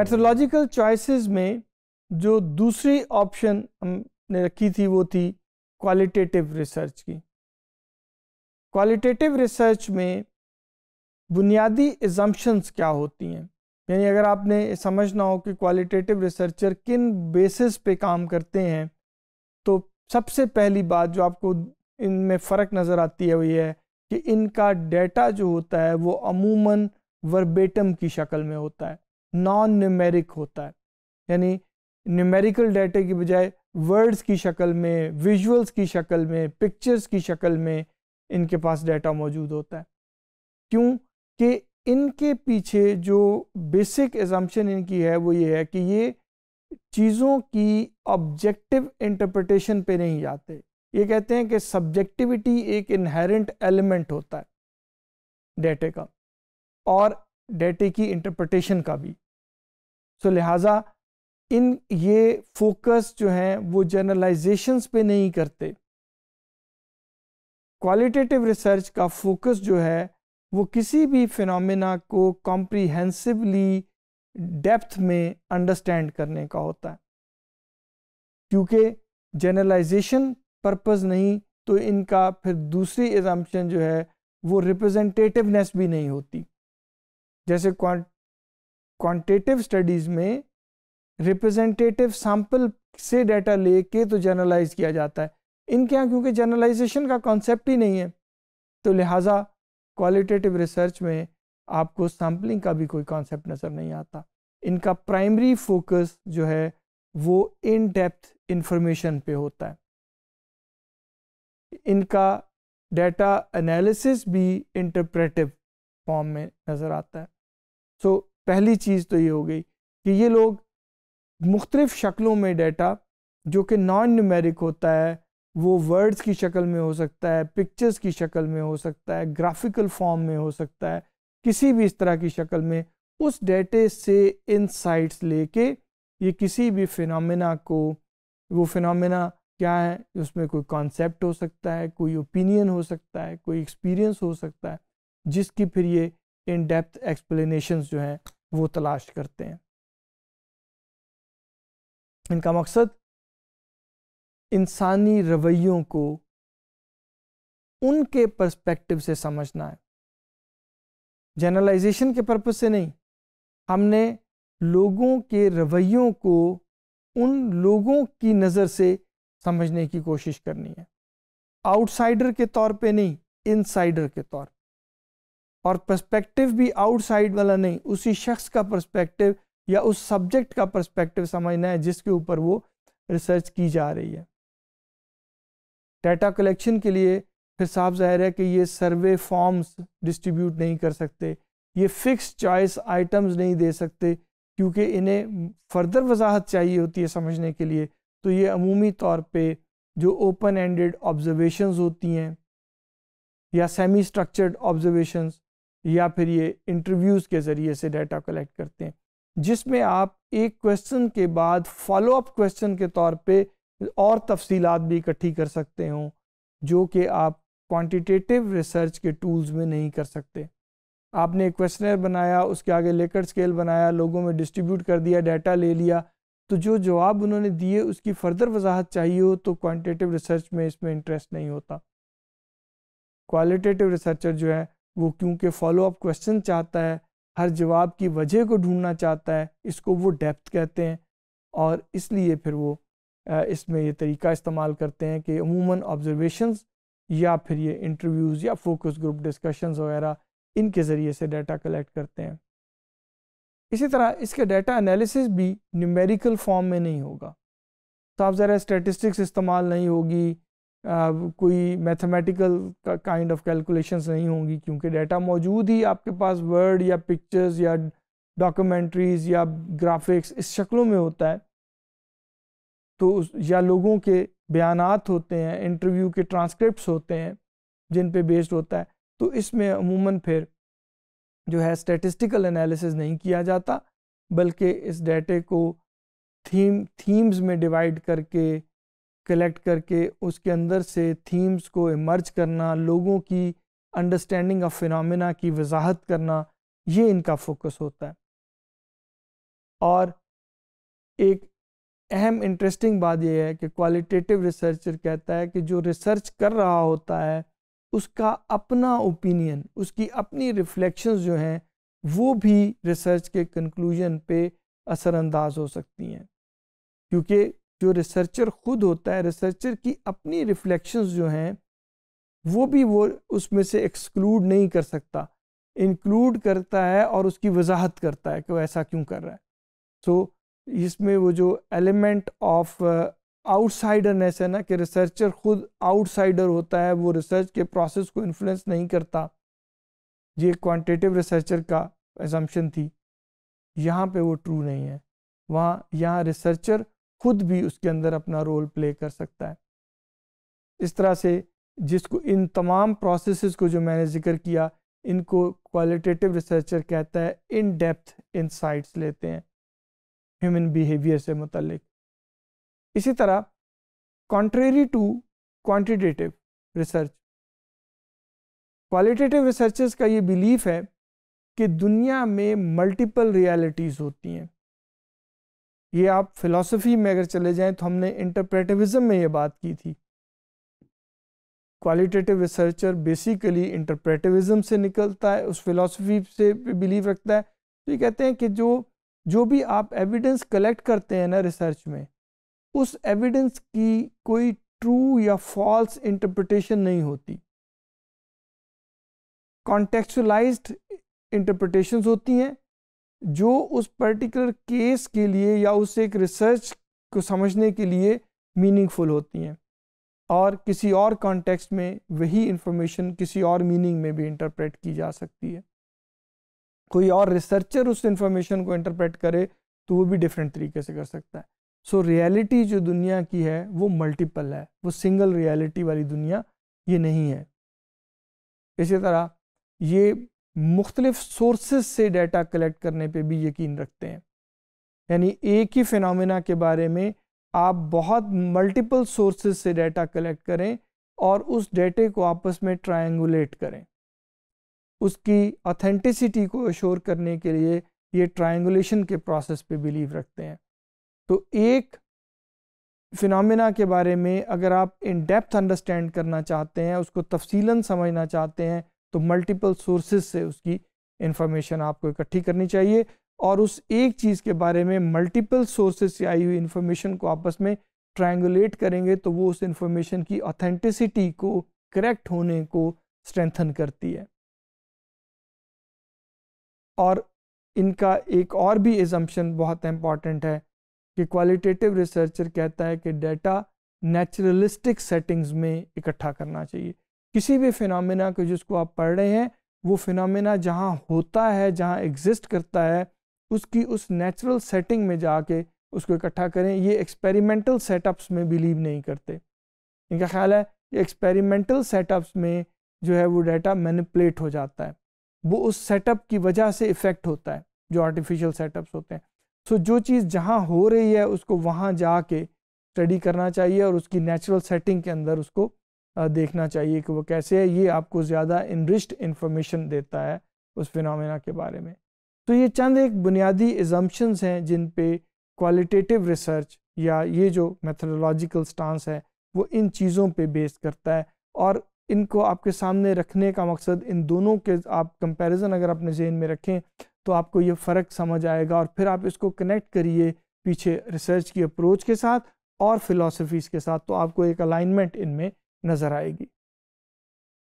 mythological choices में जो दूसरी ऑप्शन हमने रखी थी वो थी क्वालिटेटिव रिसर्च की क्वालिटेटिव रिसर्च में बुनियादी एजम्पन्स क्या होती हैं यानी अगर आपने समझना हो कि क्वालिटेटिव रिसर्चर किन बेसिस पे काम करते हैं तो सबसे पहली बात जो आपको इनमें फ़र्क नज़र आती है वो ये है कि इनका डेटा जो होता है वो अमूमन वर्बेटम की शक्ल में होता है नॉन न्यूमेरिक होता है यानी न्यूमेरिकल डाटा की बजाय वर्ड्स की शक्ल में विजुअल्स की शक्ल में पिक्चर्स की शक्ल में इनके पास डाटा मौजूद होता है क्योंकि इनके पीछे जो बेसिक एजम्पन इनकी है वो ये है कि ये चीज़ों की ऑब्जेक्टिव इंटरप्रटेशन पे नहीं जाते ये कहते हैं कि सब्जेक्टिविटी एक इनहेरेंट एलिमेंट होता है डेटे का और डेटे की इंटरप्रटेशन का भी सो so, लिहाजा इन ये फोकस जो हैं वो जर्नलाइजेशंस पे नहीं करते क्वालिटेटिव रिसर्च का फोकस जो है वो किसी भी फिनमिना को कॉम्प्रीहेंसिवली डेप्थ में अंडरस्टैंड करने का होता है क्योंकि जर्नलाइजेशन पर्पज़ नहीं तो इनका फिर दूसरी एजाम्पन जो है वो रिप्रजेंटेटिवनेस भी नहीं होती जैसे क्वांटिटेटिव स्टडीज में रिप्रेजेंटेटिव सैंपल से डाटा लेके तो जर्नलाइज किया जाता है इनके यहाँ क्योंकि जर्नलाइजेशन का कॉन्सेप्ट ही नहीं है तो लिहाजा क्वालिटेटिव रिसर्च में आपको सैम्पलिंग का भी कोई कॉन्सेप्ट नज़र नहीं आता इनका प्राइमरी फोकस जो है वो इन डेप्थ इंफॉर्मेशन पे होता है इनका डेटा एनालिसिस भी इंटरप्रेटिव फॉर्म में नज़र आता है सो so, पहली चीज़ तो ये हो गई कि ये लोग मुख्तलिफ़ शक्लों में डेटा जो कि नॉन न्यूमेरिक होता है वो वर्ड्स की शक्ल में हो सकता है पिक्चर्स की शक्ल में हो सकता है ग्राफिकल फॉर्म में हो सकता है किसी भी इस तरह की शक्ल में उस डेटे से इनसाइट्स लेके ये किसी भी फिनमिना को वो फिनमिना क्या है उसमें कोई कॉन्सेप्ट हो सकता है कोई ओपिनियन हो सकता है कोई एक्सपीरियंस हो सकता है जिसकी फिर ये इन डेप्थ एक्सप्लेनेशन जो हैं वो तलाश करते हैं इनका मकसद इंसानी रवैयों को उनके पर्सपेक्टिव से समझना है जनरलाइजेशन के पर्पज से नहीं हमने लोगों के रवैयों को उन लोगों की नज़र से समझने की कोशिश करनी है आउटसाइडर के तौर पे नहीं इनसाइडर के तौर पे और पर्सपेक्टिव भी आउटसाइड वाला नहीं उसी शख्स का पर्सपेक्टिव या उस सब्जेक्ट का पर्सपेक्टिव समझना है जिसके ऊपर वो रिसर्च की जा रही है डाटा कलेक्शन के लिए फिर साफ जाहिर है कि ये सर्वे फॉर्म्स डिस्ट्रीब्यूट नहीं कर सकते ये फिक्स चॉइस आइटम्स नहीं दे सकते क्योंकि इन्हें फर्दर वजाहत चाहिए होती है समझने के लिए तो ये अमूमी तौर पे जो ओपन एंडेड ऑब्जर्वेशंस होती हैं या सेमी स्ट्रक्चर्ड ऑब्जर्वेशंस या फिर ये इंटरव्यूज़ के ज़रिए से डाटा कलेक्ट करते हैं जिसमें आप एक क्वेश्चन के बाद फॉलोअप क्वेश्चन के तौर पे और तफसीलात भी इकट्ठी कर सकते हो जो कि आप क्वांटिटेटिव रिसर्च के टूल्स में नहीं कर सकते आपने एक क्वेश्चनर बनाया उसके आगे लेकर स्केल बनाया लोगों में डिस्ट्रीब्यूट कर दिया डाटा ले लिया तो जो जवाब उन्होंने दिए उसकी फर्दर वजाहत चाहिए हो तो क्वांटिटेटिव रिसर्च में इसमें इंटरेस्ट नहीं होता क्वालिटेटिव रिसर्चर जो है वो क्योंकि फॉलो अप क्वेश्चन चाहता है हर जवाब की वजह को ढूंढना चाहता है इसको वो डेप्थ कहते हैं और इसलिए फिर वो इसमें ये तरीका इस्तेमाल करते हैं कि अमूमन ऑब्जर्वेशन या फिर ये इंटरव्यूज़ या फोकस ग्रुप डिस्कशंस वगैरह इनके ज़रिए से डाटा कलेक्ट करते हैं इसी तरह इसका डाटा एनालिसिस भी न्यूमेरिकल फॉर्म में नहीं होगा तो आप ज़रा स्टेटिस्टिक्स इस्तेमाल नहीं होगी कोई मैथमेटिकल काइंड ऑफ कैलकुलेशंस नहीं होंगी क्योंकि डाटा मौजूद ही आपके पास वर्ड या पिक्चर्स या डॉक्यूमेंट्रीज या ग्राफिक्स इस शक्लों में होता है तो या लोगों के बयान होते हैं इंटरव्यू के ट्रांसक्रिप्ट होते हैं जिन पे बेस्ड होता है तो इसमें अमूमन फिर जो है स्टेटिस्टिकल एनालिसिस नहीं किया जाता बल्कि इस डेटे को थीम थीम्स में डिवाइड करके कलेक्ट करके उसके अंदर से थीम्स को इमर्ज करना लोगों की अंडरस्टैंडिंग ऑफ फिनमिना की वजाहत करना ये इनका फोकस होता है और एक अहम इंटरेस्टिंग बात यह है कि क्वालिटेटिव रिसर्चर कहता है कि जो रिसर्च कर रहा होता है उसका अपना ओपिनियन उसकी अपनी रिफ्लेक्शंस जो हैं वो भी रिसर्च के कंक्लूजन पे असरअंदाज हो सकती हैं क्योंकि जो रिसर्चर खुद होता है रिसर्चर की अपनी रिफ्लेक्शंस जो हैं वो भी वो उसमें से एक्सक्लूड नहीं कर सकता इंक्लूड करता है और उसकी वजाहत करता है कि वो ऐसा क्यों कर रहा है सो so, इसमें वो जो एलिमेंट ऑफ आउटसाइडरनेस है ना कि रिसर्चर खुद आउटसाइडर होता है वो रिसर्च के प्रोसेस को इन्फ्लुएंस नहीं करता ये क्वांटिटेटिव रिसर्चर का एजम्पन थी यहाँ पे वो ट्रू नहीं है वहाँ यहाँ रिसर्चर खुद भी उसके अंदर अपना रोल प्ले कर सकता है इस तरह से जिसको इन तमाम प्रोसेसेस को जो मैंने जिक्र किया इनको क्वालिटेटिव रिसर्चर कहता है इन डेप्थ साइट्स लेते हैं ह्यूमन बिहेवियर से मतलब इसी तरह contrary to quantitative research qualitative researchers का ये बिलीफ है कि दुनिया में मल्टीपल रियलिटीज़ होती हैं ये आप फिलॉसफी में अगर चले जाएं तो हमने इंटरप्रेटिविज्म में ये बात की थी क्वालिटेटिव रिसर्चर बेसिकली इंटरप्रेटिविज्म से निकलता है उस फिलॉसफी से बिलीव रखता है तो ये कहते हैं कि जो जो भी आप एविडेंस कलेक्ट करते हैं ना रिसर्च में उस एविडेंस की कोई ट्रू या फॉल्स इंटरप्रटेशन नहीं होती कॉन्टेक्चुलाइज्ड इंटरप्रटेशन होती हैं जो उस पर्टिकुलर केस के लिए या उस एक रिसर्च को समझने के लिए मीनिंगफुल होती हैं और किसी और कॉन्टेक्स्ट में वही इंफॉर्मेशन किसी और मीनिंग में भी इंटरप्रेट की जा सकती है कोई और रिसर्चर उस इंफॉर्मेशन को इंटरप्रेट करे तो वो भी डिफरेंट तरीके से कर सकता है सो so, रियलिटी जो दुनिया की है वो मल्टीपल है वो सिंगल रियलिटी वाली दुनिया ये नहीं है इसी तरह ये मुख्तलिफ सोर्सेस से डाटा कलेक्ट करने पे भी यकीन रखते हैं यानी एक ही फिनमिना के बारे में आप बहुत मल्टीपल सोर्सेज से डाटा कलेक्ट करें और उस डेटे को आपस में ट्रायंगुलेट करें उसकी ऑथेंटिसिटी को अश्योर करने के लिए ये ट्रायंगुलेशन के प्रोसेस पे बिलीव रखते हैं तो एक फिनमिना के बारे में अगर आप इन डेप्थ अंडरस्टैंड करना चाहते हैं उसको तफसीला समझना चाहते हैं तो मल्टीपल सोर्सेज से उसकी इन्फॉर्मेशन आपको इकट्ठी करनी चाहिए और उस एक चीज़ के बारे में मल्टीपल सोर्सेज से आई हुई इन्फॉर्मेशन को आपस में ट्रायंगुलेट करेंगे तो वो उस इन्फॉर्मेशन की ऑथेंटिसिटी को करेक्ट होने को स्ट्रेंथन करती है और इनका एक और भी एजम्पन बहुत इम्पॉर्टेंट है कि क्वालिटेटिव रिसर्चर कहता है कि डेटा नेचुरलिस्टिक सेटिंग्स में इकट्ठा करना चाहिए किसी भी फिनमिना को जिसको आप पढ़ रहे हैं वो फिनमिना जहाँ होता है जहाँ एग्जिस्ट करता है उसकी उस नेचुरल सेटिंग में जाके उसको इकट्ठा करें ये एक्सपेरिमेंटल सेटअप्स में बिलीव नहीं करते इनका ख्याल है कि एक्सपेरिमेंटल सेटअप्स में जो है वो डाटा मैनिपुलेट हो जाता है वो उस सेटअप की वजह से इफ़ेक्ट होता है जो आर्टिफिशियल सेटअप्स होते हैं सो जो चीज़ जहाँ हो रही है उसको वहाँ जाके स्टडी करना चाहिए और उसकी नेचुरल सेटिंग के अंदर उसको देखना चाहिए कि वो कैसे है ये आपको ज़्यादा इनरिच्ड इन्फॉर्मेशन देता है उस फिनमिना के बारे में तो ये चंद एक बुनियादी एजम्पन्स हैं जिन पे क्वालिटेटिव रिसर्च या ये जो मैथोलॉजिकल स्टांस है वो इन चीज़ों पे बेस करता है और इनको आपके सामने रखने का मकसद इन दोनों के आप कंपैरिजन अगर अपने जहन में रखें तो आपको ये फ़र्क समझ आएगा और फिर आप इसको कनेक्ट करिए पीछे रिसर्च की अप्रोच के साथ और फिलोसफीज़ के साथ तो आपको एक अलाइनमेंट इनमें नजर आएगी